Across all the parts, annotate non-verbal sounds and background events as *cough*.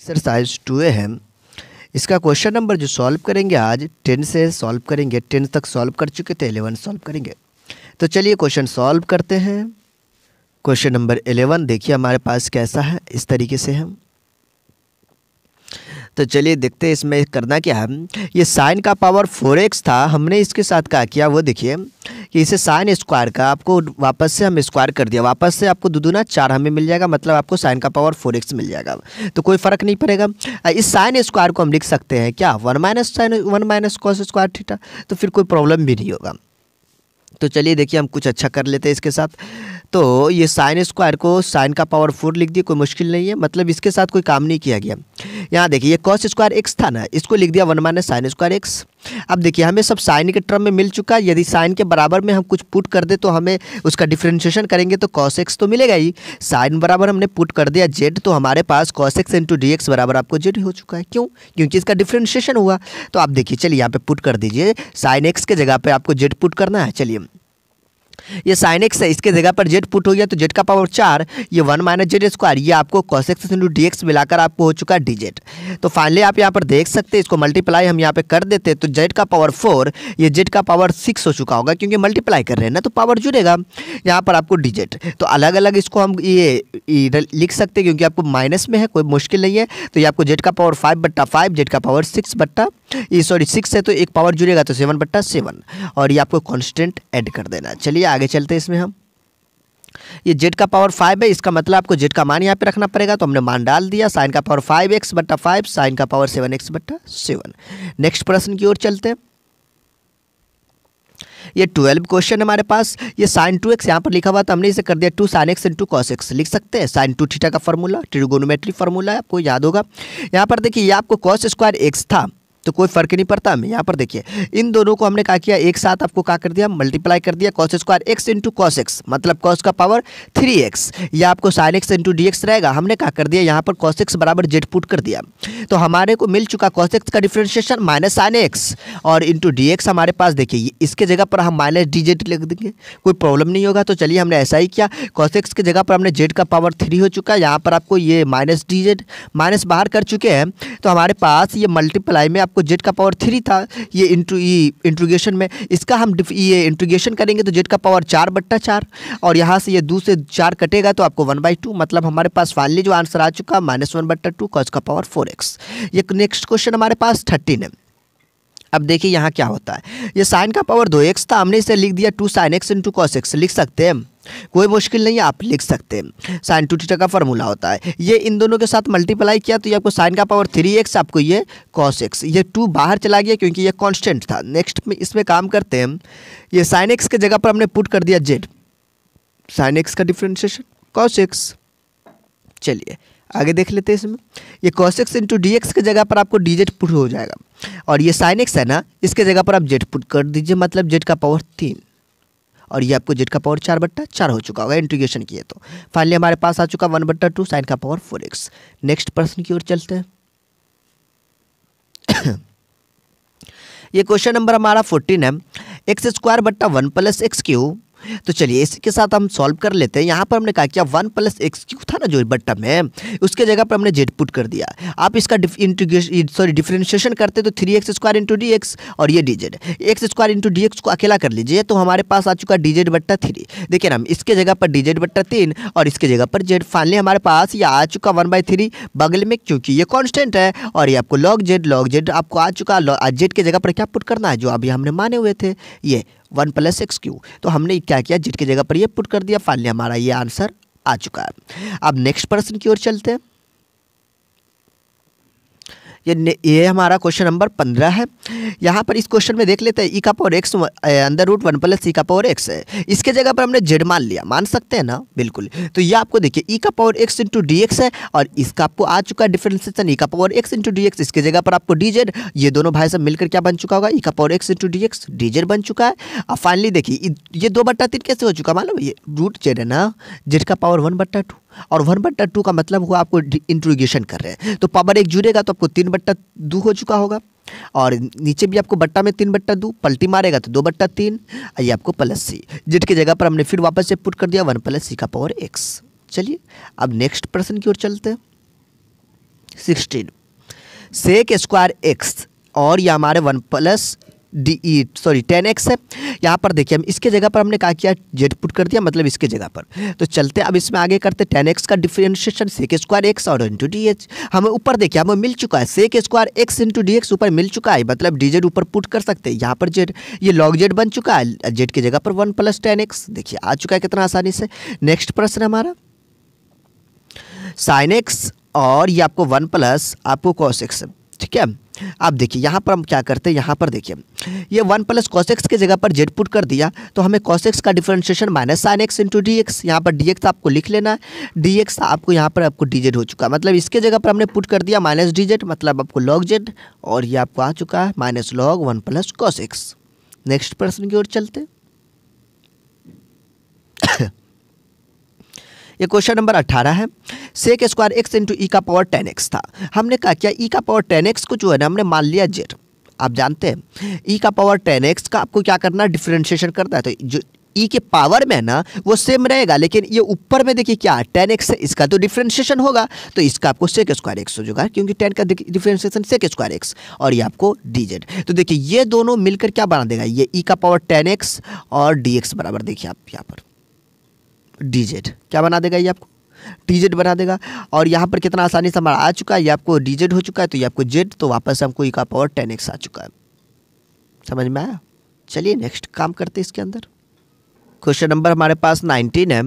exercise two ए है इसका question number जो सॉल्व करेंगे आज टेन से सॉल्व करेंगे टेन तक सॉल्व कर चुके थे एलेवन सॉल्व करेंगे तो चलिए क्वेश्चन सॉल्व करते हैं क्वेश्चन नंबर एलेवन देखिए हमारे पास कैसा है इस तरीके से हम तो चलिए देखते हैं इसमें करना क्या है ये साइन का पावर फोर एक्स था हमने इसके साथ क्या किया वो देखिए कि इसे साइन स्क्वायर का आपको वापस से हम स्क्वायर कर दिया वापस से आपको दुदुना चार हमें मिल जाएगा मतलब आपको साइन का पावर फोर एक्स मिल जाएगा तो कोई फ़र्क नहीं पड़ेगा इस साइन स्क्वायर को हम लिख सकते हैं क्या one minus sine one minus cos square theta तो फिर कोई प्रॉब्लम भी नहीं होगा तो चलिए देखिए हम कुछ अच्छा कर लेते हैं इसके साथ तो ये साइन स्क्वायर को साइन का पावर फोर लिख दिया कोई मुश्किल नहीं है मतलब इसके साथ कोई काम नहीं किया गया यहाँ देखिए ये कॉस स्क्वायर एक्स था ना इसको लिख दिया one minus sine square X अब देखिए हमें सब साइन के टर्म में मिल चुका है यदि साइन के बराबर में हम कुछ पुट कर दे तो हमें उसका डिफ्रेंशिएशन करेंगे तो कॉस एक्स तो मिलेगा ही साइन बराबर हमने पुट कर दिया जेड तो हमारे पास cos x into D X बराबर आपको जेड हो चुका है क्यों क्योंकि इसका डिफ्रेंशिएशन हुआ तो आप देखिए चलिए यहाँ पे पुट कर दीजिए साइन एक्स के जगह पर आपको जेड पुट करना है चलिए ये साइन एक्स है इसके जगह पर जेड पुट हो गया तो जेड का पावर चार ये वन माइनस जेड स्क्वायर ये आपको cos x into D X मिलाकर आपको हो चुका डी जेड तो फाइनली आप यहाँ पर देख सकते हैं इसको मल्टीप्लाई हम यहाँ पे कर देते हैं तो जेड का पावर फोर ये जेड का पावर सिक्स हो चुका होगा क्योंकि मल्टीप्लाई कर रहे हैं ना तो पावर जुड़ेगा यहाँ पर आपको डी जेड तो अलग अलग इसको हम ये, लिख सकते हैं क्योंकि आपको माइनस में है कोई मुश्किल नहीं है तो ये आपको जेड का पावर फाइव बट्टा फाइव जेड का पावर सिक्स बट्टा ये सॉरी सिक्स है तो एक पावर जुड़ेगा तो सेवन बट्टा सेवन और ये आपको कॉन्स्टेंट एड कर देना चलिए चलिए आगे चलते इसमें हम ये जेड का पावर फाइव है इसका मतलब आपको जेड का मान यहाँ पे रखना पड़ेगा तो हमने मान डाल दिया साइन का पावर फाइव एक्स बट्टा फाइव साइन का पावर सेवन एक्स बट्टा सेवन नेक्स्ट प्रश्न की ओर चलते हैं ये ट्वेल्व क्वेश्चन हमारे पास ये साइन टू एक्स यहाँ पर लिखा हुआ तो हमने इसे कर दिया two sine X into cos X लिख सकते हैं साइन टू थीटा का फॉर्मूला ट्रिगोनोमेट्री फार्मूला आपको याद होगा यहाँ पर देखिए ये आपको कॉस स्क्वायर एक्स था तो कोई फर्क नहीं पड़ता हमें यहाँ पर देखिए इन दोनों को हमने क्या किया एक साथ आपको क्या कर दिया मल्टीप्लाई कर दिया cos square X into cos x मतलब कॉस का पावर थ्री एक्स या आपको sine X into D X रहेगा हमने क्या कर दिया यहाँ पर कॉस एक्स बराबर जेड पुट कर दिया तो हमारे को मिल चुका कॉस एक्स का डिफ्रेंशिएशन माइनस साइन एक्स और इंटू डी एक्स हमारे पास देखिए इसके जगह पर हम माइनस डी जेड लिख देंगे कोई प्रॉब्लम नहीं होगा तो चलिए हमने ऐसा ही किया कॉस एक्स की जगह पर हमने जेड का पावर थ्री हो चुका है यहाँ पर आपको ये माइनस डी जेड माइनस बाहर कर चुके हैं तो हमारे पास ये मल्टीप्लाई में आप आपको जेड का पावर थ्री था ये इंट्रू ये इंट्रोगेशन में इसका हम ये इंट्रोगेशन करेंगे तो जेड का पावर चार बट्टा चार और यहाँ से ये दो से चार कटेगा तो आपको वन बाई टू मतलब हमारे पास फाइनली जो आंसर आ चुका है माइनस वन बट्टा टू कॉज का पावर फोर एक्स ये नेक्स्ट क्वेश्चन हमारे पास थर्टीन है अब देखिए यहाँ क्या होता है ये साइन का पावर दो एक्स था हमने इसे लिख दिया two sine X into cos X लिख सकते हैं कोई मुश्किल नहीं है आप लिख सकते हैं साइन टू थीटा का फार्मूला होता है ये इन दोनों के साथ मल्टीप्लाई किया तो ये आपको साइन का पावर थ्री एक्स आपको ये कॉस एक्स ये टू बाहर चला गया क्योंकि ये कांस्टेंट था नेक्स्ट में इसमें काम करते हैं ये साइन एक्स के जगह पर हमने पुट कर दिया जेड साइन एक्स का डिफ्रेंशिएशन कॉस एक्स चलिए आगे देख लेते हैं इसमें ये cos x into D X की जगह पर आपको डी जेड पुट हो जाएगा और ये साइन एक्स है ना इसके जगह पर आप जेड पुट कर दीजिए मतलब जेड का पावर तीन और ये आपको जेड का पावर चार बट्टा चार हो चुका होगा इंटीग्रेशन किए तो फाइनली हमारे पास आ चुका वन बट्टा टू साइन का पावर फोर एक्स नेक्स्ट प्रश्न की ओर चलते हैं *coughs* ये क्वेश्चन नंबर हमारा फोर्टीन है एक्स स्क्वायर बट्टा वन प्लस एक्स क्यू तो चलिए इसी के साथ हम सॉल्व कर लेते हैं यहाँ पर हमने कहा किया वन प्लस एक्स क्यू था ना जो बट्टा है उसके जगह पर हमने जेड पुट कर दिया आप इसका सॉरी डिफ्रेंशिएशन करते तो three X square into D X और ये D Z X square into D x को अकेला कर लीजिए तो हमारे पास आ चुका डी जेड बट्टा थ्री देखिए ना इसके जगह पर डी जेड बट्टा तीन और इसके जगह पर जेड फाइनली हमारे पास ये आ चुका वन बाई थ्री बगल में क्योंकि ये कॉन्स्टेंट है और ये आपको लॉग जेड लॉग जेड आपको आ चुका जेड के जगह पर क्या पुट करना है जो अभी हमने माने हुए थे ये वन प्लस एक्स क्यू तो हमने क्या किया जिट की जगह पर ये पुट कर दिया फाइनली हमारा ये आंसर आ चुका है अब नेक्स्ट प्रश्न की ओर चलते हैं ये ये हमारा क्वेश्चन नंबर पंद्रह है यहाँ पर इस क्वेश्चन में देख लेते हैं ई e का पावर एक्स अंदर रूट वन प्लस ई का पावर एक्स है इसके जगह पर हमने जेड मान लिया मान सकते हैं ना बिल्कुल तो ये आपको देखिए ई e का power X into D x है और इसका आपको आ चुका है डिफ्रेंसिएशन ई का power X into D X इसके जगह पर आपको डी जेड ये दोनों भाई सब मिलकर क्या बन चुका होगा ई e का power X into D X D Z बन चुका है और फाइनली देखिए ये दो बट्टा तीन कैसे हो चुका मालूम ये रूट जेड है ना जेड का पावर वन बट्टा टू और वन बट्टा टू का मतलब हुआ आपको इंट्रोगेशन कर रहे हैं तो पावर एक जुड़ेगा तो आपको तीन बट्टा दो हो चुका होगा और नीचे भी आपको बट्टा में तीन बट्टा दो पल्टी मारेगा तो दो बट्टा तीन ये आपको प्लस सी जिट की जगह पर हमने फिर वापस से पुट कर दिया वन प्लस सी का पावर एक्स चलिए अब नेक्स्ट प्रश्न की ओर चलते हैं सिक्सटीन सेक स्क्वायर एक्स और ये हमारे one plus D sorry tan X है यहाँ पर देखिए हम इसके जगह पर हमने क्या किया जेड पुट कर दिया मतलब इसके जगह पर तो चलते अब इसमें आगे करते टेन एक्स का डिफ्रेंशिएशन सेक स्क्वायर एक्स और इंटू डी एच हमें ऊपर देखिए हमें मिल चुका है sec square X into D X ऊपर मिल चुका है मतलब डी जेड ऊपर पुट कर सकते हैं यहाँ पर जेड ये लॉग जेड बन चुका है जेड की जगह पर वन प्लस टेन एक्स देखिए आ चुका है कितना आसानी से नेक्स्ट प्रश्न हमारा साइन एक्स और ये आपको वन प्लस आपको कॉस एक्स ठीक है आप देखिए यहाँ पर हम क्या करते हैं यहाँ पर देखिए ये वन प्लस कॉसेक्स की जगह पर जेड पुट कर दिया तो हमें कॉसेक्स का differentiation minus sine X into D X यहाँ पर डी एक्स तो आपको लिख लेना है डी एक्स तो आपको यहाँ पर आपको डी जेड हो चुका मतलब इसके जगह पर हमने पुट कर दिया माइनस डी जेड मतलब आपको लॉग जेड और ये आपको आ चुका है minus log one plus cos X next प्रश्न की ओर चलते *coughs* ये क्वेश्चन नंबर अट्ठारह है sec square X into E का पावर टेन एक्स था हमने कहा क्या ई e का पावर टेन एक्स को जो है ना हमने मान लिया जेड आप जानते हैं ई e का पावर टेन एक्स का आपको क्या करना डिफ्रेंशिएशन करना है तो जो ई e के पावर में है ना वो सेम रहेगा लेकिन ये ऊपर में देखिए क्या टेन एक्स है इसका तो डिफ्रेंशिएशन होगा तो इसका आपको सेक स्क्वायर एक्स हो जाएगा क्योंकि टेन का डिफ्रेंशिएशन सेक स्क्वायर एक्स और ये आपको डीजेड तो देखिए ये दोनों मिलकर क्या बना देगा ये ई e का पावर टेन एक्स और डी एक्स बराबर देखिए आप यहाँ पर डीजेड क्या बना देगा ये आपको टीजेड बना देगा और यहाँ पर कितना आसानी से हमारा आ चुका है ये आपको डीजेड हो चुका है तो ये आपको जेड तो वापस हमको ई का पावर टेन एक्स आ चुका है समझ में आया चलिए नेक्स्ट काम करते हैं इसके अंदर क्वेश्चन नंबर हमारे पास नाइनटीन है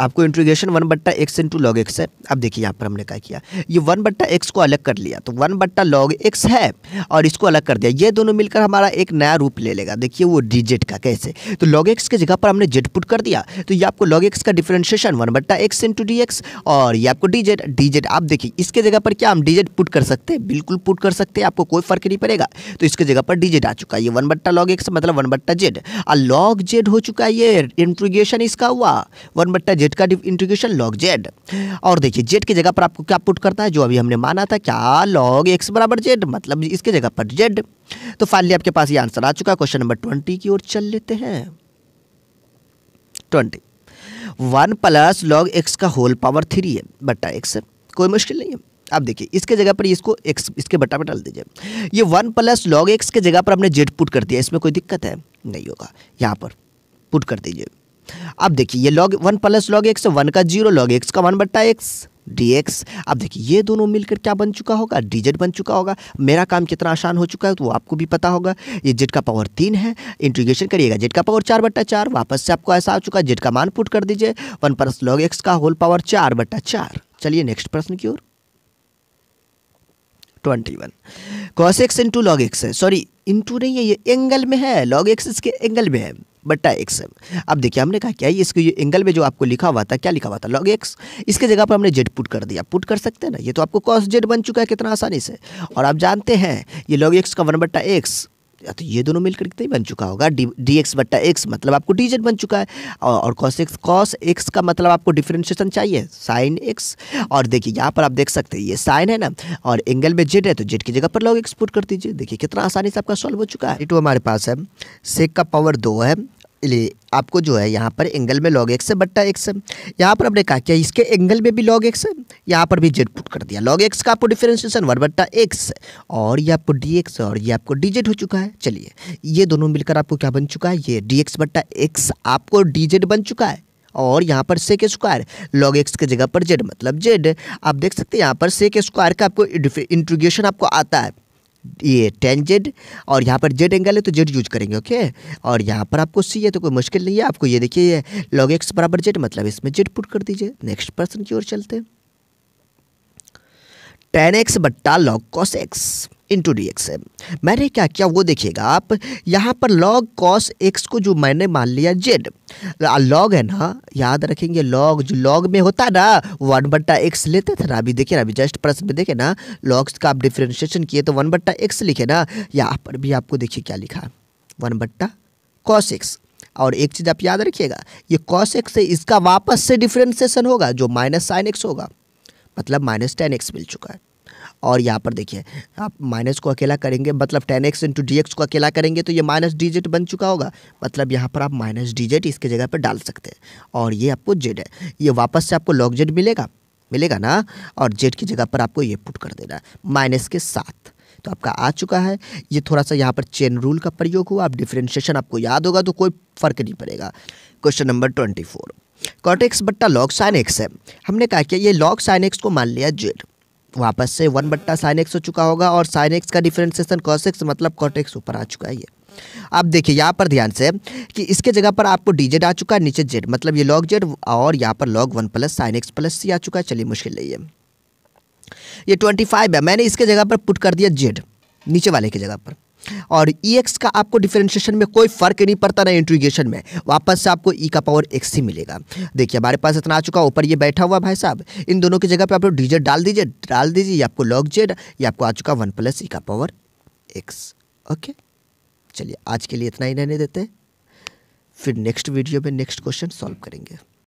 आपको इंट्रीगेशन वन बट्टा एक्स इंटू लॉग एक्स है अब देखिए यहाँ पर हमने क्या किया ये वन बट्टा एक्स को अलग कर लिया तो वन बट्टा लॉग एक्स है और इसको अलग कर दिया ये दोनों मिलकर हमारा एक नया रूप ले लेगा देखिए वो डी जेड का कैसे तो लॉग एक्स की जगह पर हमने जेड पुट कर दिया तो ये आपको लॉग एक्स का डिफ्रेंशिएशन वन बट्टा एक्स इंटू डी एक्स और ये आपको डी जेड डी जेड आप देखिए इसके जगह पर क्या हम डी जेड पुट कर सकते हैं बिल्कुल पुट कर सकते हैं आपको कोई फर्क नहीं पड़ेगा तो इसके जगह पर डी जेड आ चुका है ये वन बट्टा लॉग एक्स मतलब वन बट्टा जेड और लॉग जेड हो चुका है ये इंट्रीगेशन इसका हुआ वन बट्टा जेड का इंटीग्रेशन लॉग जेड और देखिए जेड की जगह पर आपको क्या पुट करना है जो अभी हमने माना था क्या लॉग एक्स बराबर जेड मतलब इसके जगह पर जेड तो फाइनली आपके पास ये आंसर आ चुका है क्वेश्चन नंबर ट्वेंटी की ओर चल लेते हैं twenty one plus log X का होल पावर थ्री है बट्टा एक्स कोई मुश्किल नहीं है अब देखिए इसके जगह पर इसको एक्स इसके बट्टा में डाल दीजिए ये वन प्लस लॉग एक्स के जगह पर हमने जेड पुट कर दिया इसमें कोई दिक्कत है नहीं होगा यहाँ पर पुट कर दीजिए अब देखिए ये log one plus log X one का जीरो लॉग एक्स का वन बट्टा एक्स डी एक्स अब देखिए ये दोनों मिलकर क्या बन चुका होगा डी जेड बन चुका होगा मेरा काम कितना आसान हो चुका है तो आपको भी पता होगा ये जेड का पावर तीन है इंटीग्रेशन करिएगा जेड का पावर चार बट्टा चार वापस से आपको ऐसा आ चुका है जेड का मान पुट कर दीजिए वन प्लस लॉग एक्स का होल पावर चार बट्टा चार चलिए नेक्स्ट प्रश्न की ओर twenty one cos x into log X है सॉरी इंटू नहीं है ये एंगल में है लॉग एक्स इसके एंगल में है बट्टा एक्स अब देखिए हमने कहा क्या ये इसके ये एंगल में जो आपको लिखा हुआ था क्या लिखा हुआ था लॉग एक्स इसके जगह पर हमने जेड पुट कर दिया पुट कर सकते हैं ना ये तो आपको कॉस जेड बन चुका है कितना आसानी से और आप जानते हैं ये लॉग एक्स का वन बट्टा एक्स या तो ये दोनों मिलकर कितना बन चुका होगा डी डी एक्स बट्टा एक्स मतलब आपको डी जेड बन चुका है और, और कॉस एक्स कॉस एक्स का मतलब आपको डिफ्रेंशिएशन चाहिए साइन एक्स और देखिए यहाँ पर आप देख सकते हैं ये साइन है ना और एंगल में जेड है तो जेड की जगह पर लोग एक्सपोर्ट कर दीजिए देखिए कितना आसानी से आपका सॉल्व हो चुका है टू हमारे पास है सेक का पावर दो है आपको जो है यहाँ पर एंगल में लॉग एक्स है बट्टा एक्स है यहाँ पर आपने कहा क्या इसके एंगल में भी लॉग एक्स है यहाँ पर भी जेड पुट कर दिया लॉग एक्स का आपको डिफ्रेंशिएशन वन बट्टा एक्स और ये आपको डी एक्स और ये आपको डी जेड हो चुका है चलिए ये दोनों मिलकर आपको क्या बन चुका है ये डी एक्स बट्टा एक्स आपको डी जेड बन चुका है और यहाँ पर सेक स्क्वायर लॉग एक्स के जगह पर जेड मतलब जेड आप देख सकते हैं यहाँ पर सेक स्क्वायर का आपको इंट्रीग्रेशन आपको आता है ये टेन जेड और यहाँ पर जेड एंगल है तो जेड यूज करेंगे ओके और यहाँ पर आपको सी है तो कोई मुश्किल नहीं है आपको ये देखिए लॉग एक्स बराबर जेड मतलब इसमें जेड पुट कर दीजिए नेक्स्ट पर्सन की ओर चलते हैं टेन एक्स बट्टा log cos x into D x है मैंने क्या किया वो देखिएगा आप यहाँ पर लॉग कॉस एक्स को जो मैंने मान लिया जेड लॉग है ना याद रखेंगे लॉग जो लॉग में होता ना वन बट्टा एक्स लेते थे ना अभी देखिए ना अभी जस्ट प्रश्न में देखे ना लॉग्स का आप डिफ्रेंशिएशन किए तो वन बट्टा एक्स लिखे ना यहाँ पर भी आपको देखिए क्या लिखा वन बट्टा कॉस एक्स और एक चीज़ आप याद रखिएगा ये कॉस एक्स है इसका वापस से डिफ्रेंशिएशन होगा जो माइनस साइन एक्स होगा मतलब माइनस टेन एक्स मिल चुका है और यहाँ पर देखिए आप माइनस को अकेला करेंगे मतलब tan x into D x को अकेला करेंगे तो ये माइनस डी जेड बन चुका होगा मतलब यहाँ पर आप माइनस डी जेड इसके जगह पर डाल सकते हैं और ये आपको जेड है ये वापस से आपको लॉग जेड मिलेगा मिलेगा ना और जेड की जगह पर आपको ये पुट कर देना माइनस के साथ तो आपका आ चुका है ये थोड़ा सा यहाँ पर चेन रूल का प्रयोग हुआ आप डिफ्रेंशिएशन आपको याद होगा तो कोई फर्क नहीं पड़ेगा question number twenty four cot x बट्टा लॉग साइन एक्स है हमने कहा कि ये लॉग साइन एक्स को मान लिया जेड वापस से वन बट्टा साइन एक्स हो चुका होगा और साइन एक्स का डिफ्रेंसिएशन कॉस एक्स मतलब कॉट एक्स ऊपर आ चुका है ये अब देखिए यहाँ पर ध्यान से कि इसके जगह पर आपको डी जेड आ चुका है नीचे जेड मतलब ये लॉग जेड और यहाँ पर log one plus sine x plus c आ चुका है चलिए मुश्किल नहीं है ये ट्वेंटी फाइव है मैंने इसके जगह पर पुट कर दिया जेड नीचे वाले की जगह पर और ई e एक्स का आपको डिफ्रेंशिएशन में कोई फर्क नहीं पड़ता ना इंट्रीगेशन में वापस से आपको ई e का पावर एक्स ही मिलेगा देखिए हमारे पास इतना आ चुका ऊपर ये बैठा हुआ भाई साहब इन दोनों की जगह पर आप लोग डीजेड डाल दीजिए डाल दीजिए या आपको लॉग जेड या आपको आ चुका वन प्लस ई का पावर एक्स ओके चलिए आज के लिए इतना ही रहने देते हैं फिर नेक्स्ट वीडियो में नेक्स्ट क्वेश्चन सॉल्व करेंगे